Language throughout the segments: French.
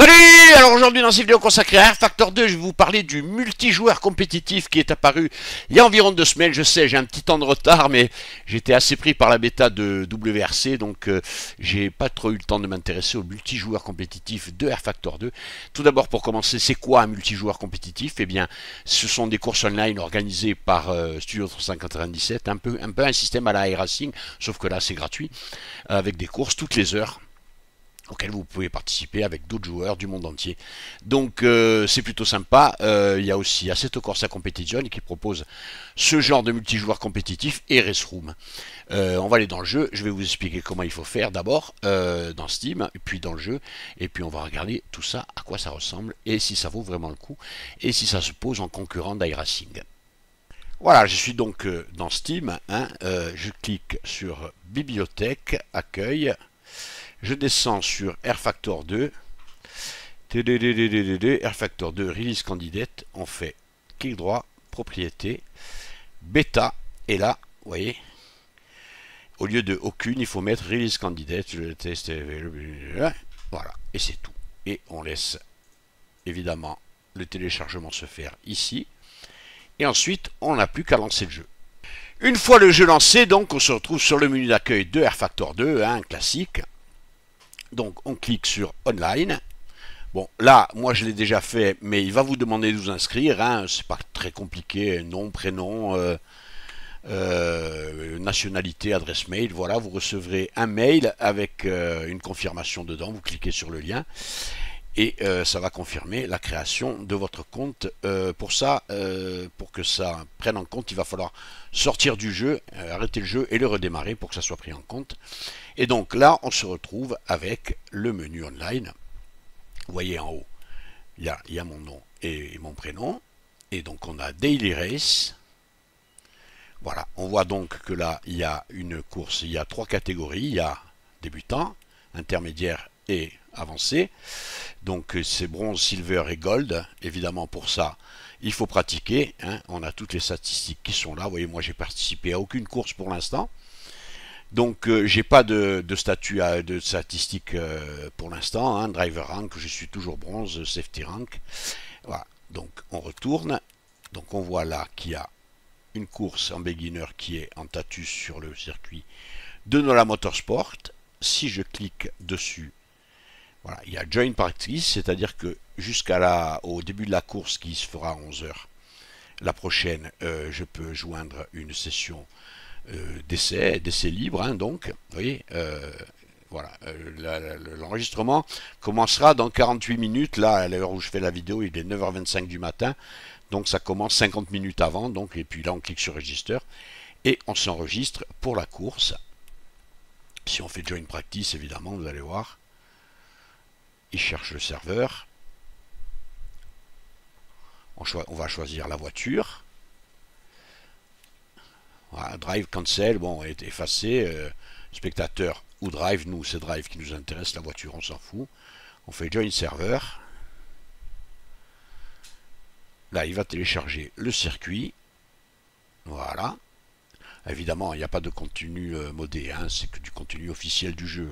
Salut Alors aujourd'hui dans cette vidéo consacrée à Air Factor 2, je vais vous parler du multijoueur compétitif qui est apparu il y a environ deux semaines, je sais, j'ai un petit temps de retard, mais j'étais assez pris par la bêta de WRC, donc euh, j'ai pas trop eu le temps de m'intéresser au multijoueur compétitif de Air Factor 2. Tout d'abord pour commencer, c'est quoi un multijoueur compétitif Eh bien, ce sont des courses online organisées par euh, Studio 397, un peu, un peu un système à la Racing, sauf que là c'est gratuit, avec des courses toutes les heures auquel vous pouvez participer avec d'autres joueurs du monde entier. Donc euh, c'est plutôt sympa. Euh, il y a aussi Assetto Corsa Competition qui propose ce genre de multijoueur compétitif et Race Room. Euh, on va aller dans le jeu, je vais vous expliquer comment il faut faire d'abord dans Steam, puis dans le jeu, et puis on va regarder tout ça, à quoi ça ressemble, et si ça vaut vraiment le coup, et si ça se pose en concurrent d'iRacing. Voilà, je suis donc dans Steam, hein. je clique sur Bibliothèque, Accueil, je descends sur R-Factor 2. R-Factor 2, Release Candidate. On fait clic droit, propriété, bêta. Et là, vous voyez, au lieu de aucune, il faut mettre Release Candidate. Je teste. Voilà. Et c'est tout. Et on laisse évidemment le téléchargement se faire ici. Et ensuite, on n'a plus qu'à lancer le jeu. Une fois le jeu lancé, donc, on se retrouve sur le menu d'accueil de R-Factor 2, un classique. Donc on clique sur online. Bon, là, moi je l'ai déjà fait, mais il va vous demander de vous inscrire. Hein. C'est pas très compliqué. Nom, prénom, euh, euh, nationalité, adresse mail. Voilà, vous recevrez un mail avec euh, une confirmation dedans. Vous cliquez sur le lien et euh, ça va confirmer la création de votre compte. Euh, pour ça, euh, pour que ça prenne en compte, il va falloir sortir du jeu, arrêter le jeu et le redémarrer pour que ça soit pris en compte. Et donc là, on se retrouve avec le menu online. Vous voyez en haut, il il y a mon nom et mon prénom. Et donc on a Daily Race. Voilà, on voit donc que là, il y a une course, il y a trois catégories. Il y a débutant, intermédiaire et avancé. Donc euh, c'est bronze, silver et gold. Évidemment pour ça, il faut pratiquer. Hein. On a toutes les statistiques qui sont là. Vous voyez, moi j'ai participé à aucune course pour l'instant. Donc euh, j'ai pas de, statut à, de statistiques euh, pour l'instant. Hein. Driver rank, je suis toujours bronze, safety rank. Voilà. Donc on retourne. Donc on voit là qu'il y a une course en beginner qui est en tatus sur le circuit de Nola Motorsport. Si je clique dessus, voilà, il y a Join practice, c'est-à-dire que jusqu'à au début de la course qui se fera à 11h, la prochaine, euh, je peux joindre une session euh, d'essai, d'essai libre, hein, donc, vous voyez, euh, voilà, l'enregistrement commencera dans 48 minutes, là, à l'heure où je fais la vidéo, il est 9h25 du matin, donc ça commence 50 minutes avant, donc, et puis là, on clique sur register, et on s'enregistre pour la course. Si on fait join practice, évidemment, vous allez voir il cherche le serveur. On, on va choisir la voiture. drive, cancel, bon, est effacé. Euh, spectateur ou drive, nous, c'est drive qui nous intéresse, la voiture, on s'en fout. On fait join serveur Là, il va télécharger le circuit. Voilà. Évidemment, il n'y a pas de contenu euh, modé, hein, c'est que du contenu officiel du jeu.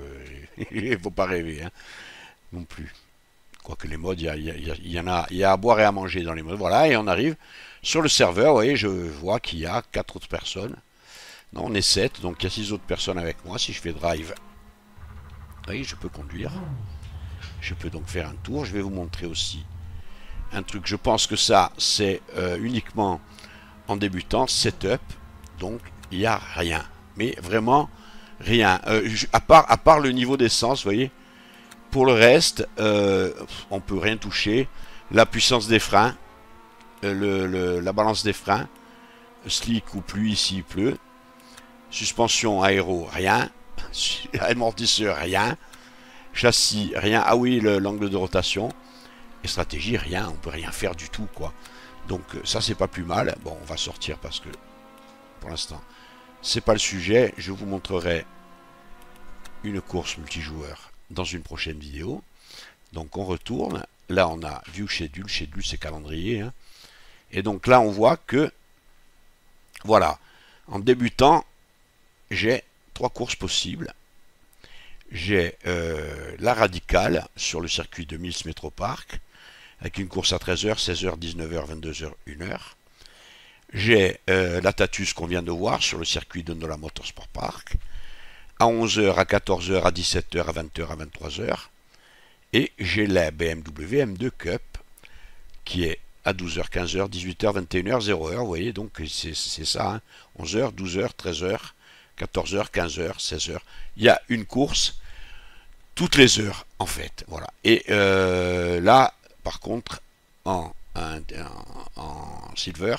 Il ne faut pas rêver. Hein non plus. Quoique les modes, il y, a, en a, à boire et à manger dans les modes. Voilà, et on arrive sur le serveur. Vous voyez, je vois qu'il y a quatre autres personnes. Non, on est 7, donc il y a 6 autres personnes avec moi. Si je fais drive, vous voyez, je peux conduire. Je peux donc faire un tour. Je vais vous montrer aussi un truc. Je pense que ça, c'est euh, uniquement en débutant, setup. Donc, il n'y a rien. Mais vraiment, rien. Euh, à, part, à part le niveau d'essence, vous voyez pour le reste, on euh, on peut rien toucher. La puissance des freins, euh, le, la balance des freins, slick ou pluie s'il pleut. Suspension aéro, rien. Amortisseur, rien. Châssis, rien. Ah oui, l'angle de rotation. Et stratégie, rien. On peut rien faire du tout, quoi. Donc euh, ça, c'est pas plus mal. Bon, on va sortir parce que, pour l'instant, c'est pas le sujet. Je vous montrerai une course multijoueur dans une prochaine vidéo. Donc on retourne. Là on a View Schedule. Schedule c'est calendrier. Hein. Et donc là on voit que, voilà, en débutant, j'ai trois courses possibles. J'ai euh, la radicale sur le circuit de Mills Park, avec une course à 13h, 16h, 19h, 22h, 1h. J'ai euh, la Tatus qu'on vient de voir sur le circuit de Nola Motorsport Park à 11h, à 14h, à 17h, à 20h, à 23h. Et j'ai la BMW M2 Cup qui est à 12h, 15h, 18h, 21h, 0h. Vous voyez, donc c'est ça. 11h, 12h, 13h, 14h, 15h, 16h. Il y a une course toutes les heures, en fait. Voilà. Et euh, là, par contre, en, silver,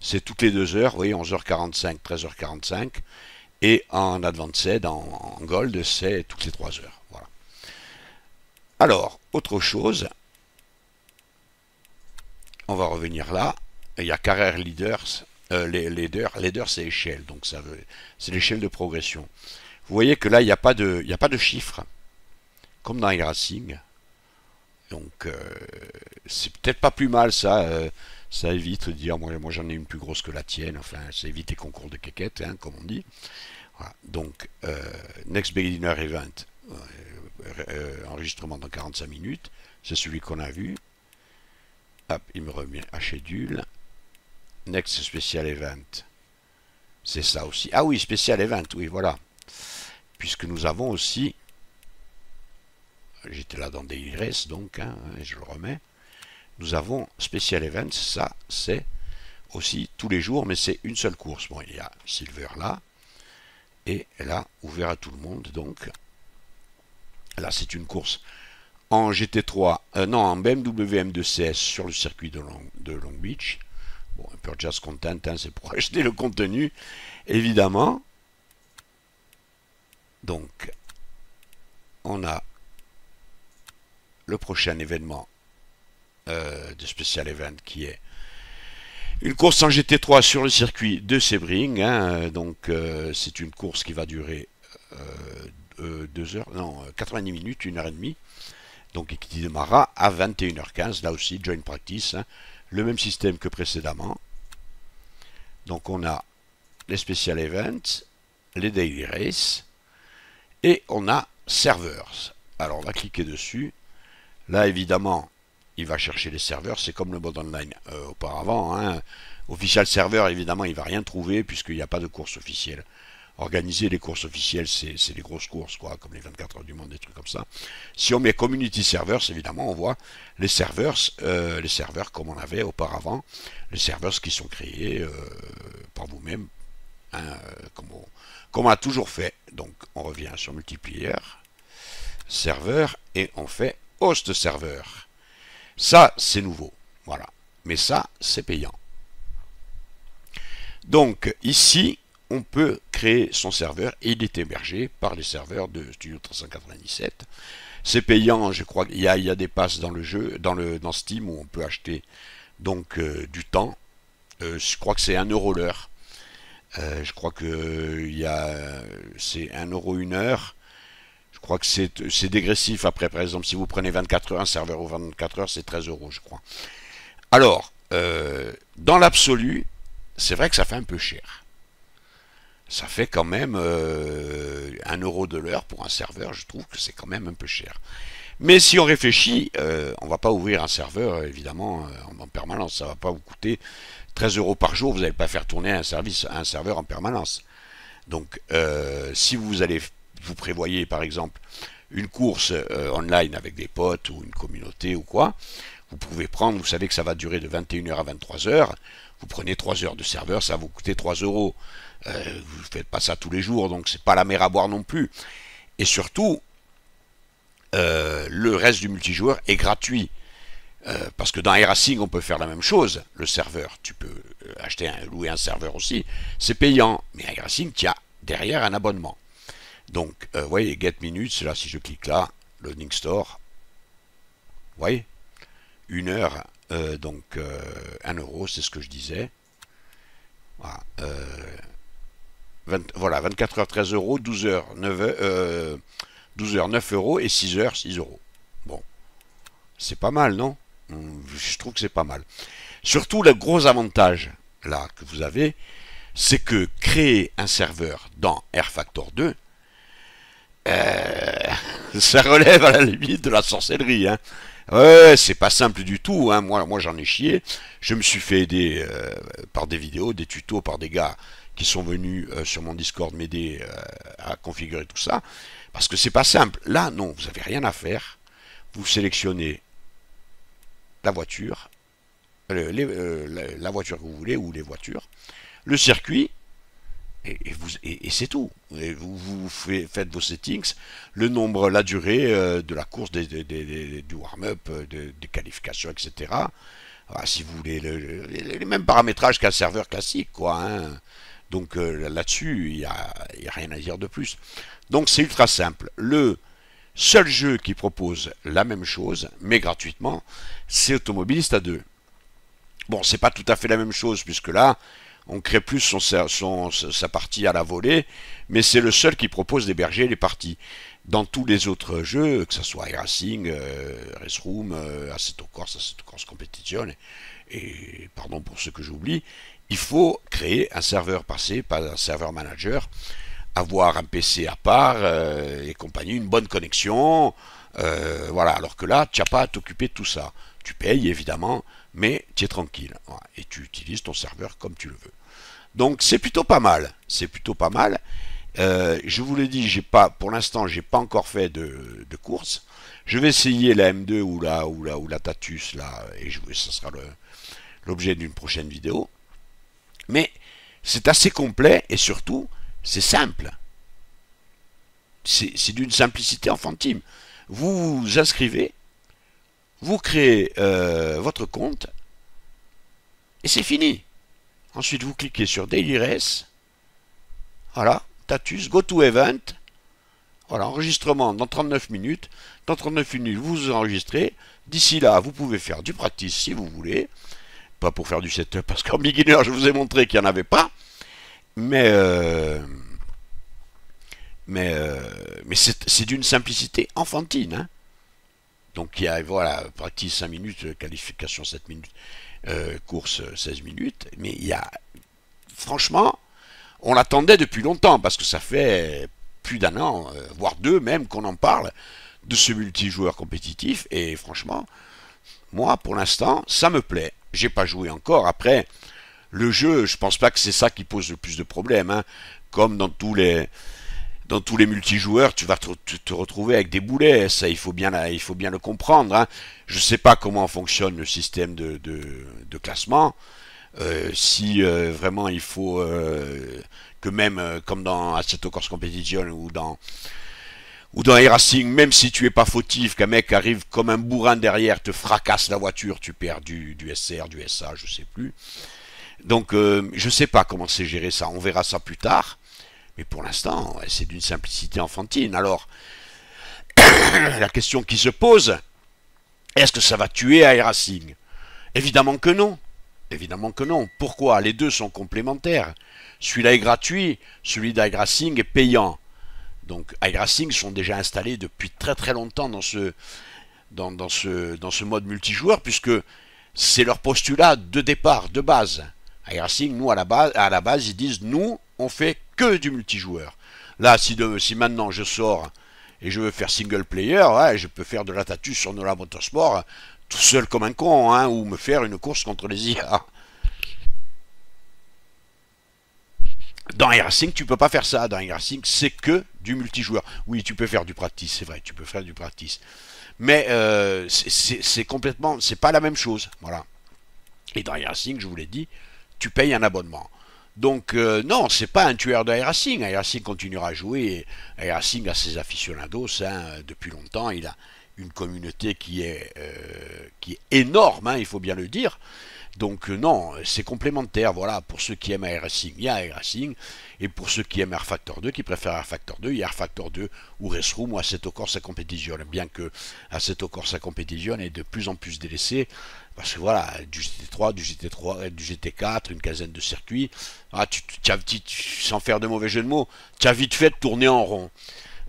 c'est toutes les deux heures. Vous voyez, 11h45, 13h45. Et en Advanced, en, Gold, c'est toutes les 3 heures. Alors, autre chose, on va revenir là. Il y a Carrière Leaders, euh, les leaders, leader c'est échelle, donc c'est l'échelle de progression. Vous voyez que là, il n'y a pas de, chiffres. a pas de chiffres comme dans les racing Donc, euh, c'est peut-être pas plus mal ça. Euh, ça évite de dire moi, j'en ai une plus grosse que la tienne. Enfin, ça évite les concours de quéquettes, hein, comme on dit. Donc, euh, Next Beginner Event, euh, euh, enregistrement dans 45 minutes, c'est celui qu'on a vu. Hop, il me revient à schedule. Next Special Event, c'est ça aussi. Ah oui, Special Event, oui, voilà. Puisque nous avons aussi, j'étais là dans des donc, hein, je le remets, nous avons Special Event, ça c'est aussi tous les jours, mais c'est une seule course. Bon, il y a Silver là, et là, ouvert à tout le monde, donc. Là, c'est une course en GT3, euh, non, en BMW M2 CS sur le circuit de Long, Beach. Bon, un peu jazz content, hein, c'est pour acheter le contenu, évidemment. Donc, on a le prochain événement euh, de Special Event qui est une course en GT3 sur le circuit de Sebring. Hein, euh, donc euh, c'est une course qui va durer euh, heures, non, 90 minutes, 1 heure et demie. Donc qui démarra à 21h15. Là aussi, joint practice. Hein. le même système que précédemment. Donc on a les special events, les daily races. et on a servers. Alors on va cliquer dessus. Là évidemment, il va chercher les serveurs, c'est comme le mode online euh, auparavant. Hein. Official serveur, évidemment, il va rien trouver puisqu'il n'y a pas de course officielle. Organiser les courses officielles, c'est les grosses courses, quoi, comme les 24 heures du monde, des trucs comme ça. Si on met community servers, évidemment, on voit les serveurs, euh, les serveurs comme on avait auparavant, les serveurs qui sont créés euh, par vous-même, hein, comme, on, a toujours fait. Donc, on revient sur multiplier, serveur, et on fait host serveur. Ça, c'est nouveau. Voilà. Mais ça, c'est payant. Donc, ici, on peut créer son serveur et il est hébergé par les serveurs de Studio 397. C'est payant, je crois qu'il y, a des passes dans le jeu, dans, le, dans Steam où on peut acheter donc euh, du temps. Euh, je crois que c'est 1€ l'heure. Euh, je crois que c'est 1 euro une heure. Je crois que c'est dégressif. Après, par exemple, si vous prenez 24 heures, un serveur ou 24 heures, c'est 13 euros, je crois. Alors, euh, dans l'absolu, c'est vrai que ça fait un peu cher. Ça fait quand même 1 euh, euro de l'heure pour un serveur, je trouve que c'est quand même un peu cher. Mais si on réfléchit, euh, on ne va pas ouvrir un serveur, évidemment, en permanence. Ça ne va pas vous coûter 13 euros par jour, vous n'allez pas faire tourner un service, un serveur en permanence. Donc, si vous allez vous prévoyez par exemple une course euh, online avec des potes ou une communauté ou quoi, vous pouvez prendre, vous savez que ça va durer de 21h à 23h, vous prenez 3 heures de serveur, ça va vous coûter 3 euros. Euh, vous ne faites pas ça tous les jours, donc c'est pas la mer à boire non plus. Et surtout, euh, le reste du multijoueur est gratuit. parce que dans Racing on peut faire la même chose, le serveur. Tu peux acheter un, louer un serveur aussi. C'est payant. Mais Racing, tu as derrière un abonnement. Donc, euh, vous voyez, Get Minutes, là, si je clique là, Loading Store, vous voyez, une heure, euh, donc 1 euh, euro, c'est ce que je disais. Voilà, 24 h 13 euros, 12 heures, 9 12 heures, 9 euros et 6 h 6 euros. Bon, c'est pas mal, non Je trouve que c'est pas mal. Surtout, le gros avantage, là, que vous avez, c'est que créer un serveur dans r Factor 2, euh, ça relève à la limite de la sorcellerie. Hein. Ouais, c'est pas simple du tout. Hein. Moi, moi j'en ai chié. Je me suis fait aider euh, par des vidéos, des tutos, par des gars qui sont venus euh, sur mon Discord m'aider à configurer tout ça. Parce que c'est pas simple. Là, non, vous avez rien à faire. Vous sélectionnez la voiture, la voiture que vous voulez ou les voitures, le circuit, et, et, c'est tout. vous, faites vos settings, le nombre, la durée euh, de la course, du warm-up, euh, des, qualifications, etc. si vous voulez, les mêmes paramétrages qu'un serveur classique, quoi. Hein. Donc euh, là-dessus, il n'y a, rien à dire de plus. Donc c'est ultra simple. Le seul jeu qui propose la même chose, mais gratuitement, c'est Automobiliste à 2. Bon, c'est pas tout à fait la même chose, puisque là, on crée plus son, sa partie à la volée, mais c'est le seul qui propose d'héberger les parties. Dans tous les autres jeux, que ce soit Racing, euh, Race Room, euh, Assetto Corse, Assetto Competition, et pardon pour ce que j'oublie, il faut créer un serveur passé, pas un serveur manager, avoir un PC à part euh, et compagnie, une bonne connexion, voilà, alors que là, tu n'as pas à t'occuper de tout ça. Tu payes évidemment, mais tu es tranquille. Et tu utilises ton serveur comme tu le veux. Donc c'est plutôt pas mal. C'est plutôt pas mal. Euh, je vous l'ai dit, pas, pour l'instant, j'ai pas encore fait de, course. Je vais essayer la M2 ou la Tatus là, et je, ça sera l'objet d'une prochaine vidéo. Mais c'est assez complet et surtout, c'est simple. C'est d'une simplicité enfantine. Vous vous inscrivez, vous créez euh, votre compte et c'est fini. Ensuite, vous cliquez sur Race. Voilà, Tatus, Go to Event. Voilà, enregistrement dans 39 minutes. Dans 39 minutes, vous vous enregistrez. D'ici là, vous pouvez faire du practice si vous voulez. Pas pour faire du setup, parce qu'en beginner, je vous ai montré qu'il n'y en avait pas. Mais, euh, mais, euh, mais c'est d'une simplicité enfantine. Hein. Donc il y a voilà, pratique 5 minutes, euh, qualification 7 minutes, euh, course 16 euh, minutes. Mais il y a, franchement, on l'attendait depuis longtemps parce que ça fait plus d'un an, voire deux même, qu'on en parle de ce multijoueur compétitif. Et franchement, moi pour l'instant, ça me plaît. J'ai pas joué encore. Après, le jeu, je pense pas que c'est ça qui pose le plus de problèmes. Hein. Comme dans tous les dans tous les multijoueurs, tu vas te, retrouver avec des boulets. Hein, ça, il faut bien, il faut bien le comprendre. Hein. Je ne sais pas comment fonctionne le système de, classement. Euh, si euh, vraiment il faut euh, que même comme dans Assetto Corse Competition ou dans ou dans racing même si tu es pas fautif, qu'un mec arrive comme un bourrin derrière, te fracasse la voiture, tu perds du, du SR, du SA, je sais plus. Donc je sais pas comment c'est géré ça, on verra ça plus tard. Mais pour l'instant, c'est d'une simplicité enfantine. Alors, la question qui se pose, est-ce que ça va tuer Air Racing Évidemment que non. Évidemment que non. Pourquoi Les deux sont complémentaires. Celui-là est gratuit, celui Racing est payant. Donc iRacing sont déjà installés depuis très très longtemps dans ce, dans, ce, dans ce mode multijoueur, puisque c'est leur postulat de départ, de base. Racing, nous à la base, à la base, ils disent nous, on fait que du multijoueur. Là, si, si maintenant je sors et je veux faire single player, je peux faire de la tatu sur Nola Motorsport hein, tout seul comme un con, hein, ou me faire une course contre les IA. Dans Racing, tu peux pas faire ça. Dans Racing, c'est que du multijoueur. Oui, tu peux faire du practice, c'est vrai, tu peux faire du practice. Mais euh, c'est complètement, c'est pas la même chose, voilà. Et dans Racing, je vous l'ai dit, tu payes un abonnement. Donc euh, non, c'est pas un tueur de Racing. Racing continuera à jouer. Et Racing a ses aficionados hein, depuis longtemps. Il a une communauté qui est, euh, qui est énorme, hein, il faut bien le dire. Donc euh, non, c'est complémentaire, voilà, pour ceux qui aiment Air Racing, il y a Racing, et pour ceux qui aiment r Factor 2, qui préfèrent r Factor 2, il y a Air Factor 2 ou Restroom ou Assetto Corsa Competition, bien que Assetto Corsa Competition est de plus en plus délaissé, parce que voilà, du GT3, du GT3, euh, du GT4, une quinzaine de circuits, ah, tu, tu, sans faire de mauvais jeu de mots, tu as vite fait de tourner en rond.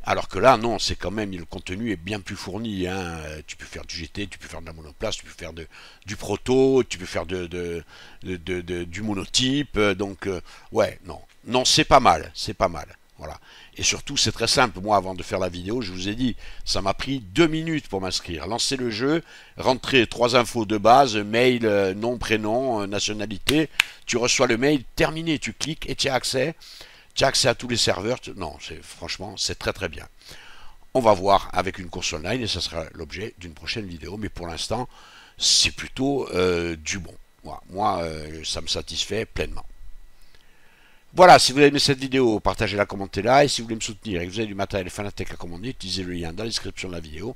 Alors que là, non, c'est quand même, le contenu est bien plus fourni. Hein. Tu peux faire du GT, tu peux faire de la monoplace, tu peux faire du proto, tu peux faire de, du monotype. Euh, donc, euh, ouais, non. Non, c'est pas mal, c'est pas mal. Voilà. Et surtout, c'est très simple. Moi, avant de faire la vidéo, je vous ai dit, ça m'a pris deux minutes pour m'inscrire. Lancer le jeu, rentrer trois infos de base, mail, euh, nom, prénom, nationalité. Tu reçois le mail, terminé, tu cliques et tu as accès tu accès à tous les serveurs. non Non, franchement, c'est très très bien. On va voir avec une course online et ça sera l'objet d'une prochaine vidéo. Mais pour l'instant, c'est plutôt euh, du bon. Moi, euh, ça me satisfait pleinement. Voilà, si vous avez aimé cette vidéo, partagez-la, commentez-la. Et si vous voulez me soutenir et que vous avez du matériel tech à commander, utilisez le lien dans la description de la vidéo.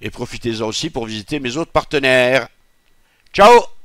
Et profitez-en aussi pour visiter mes autres partenaires. Ciao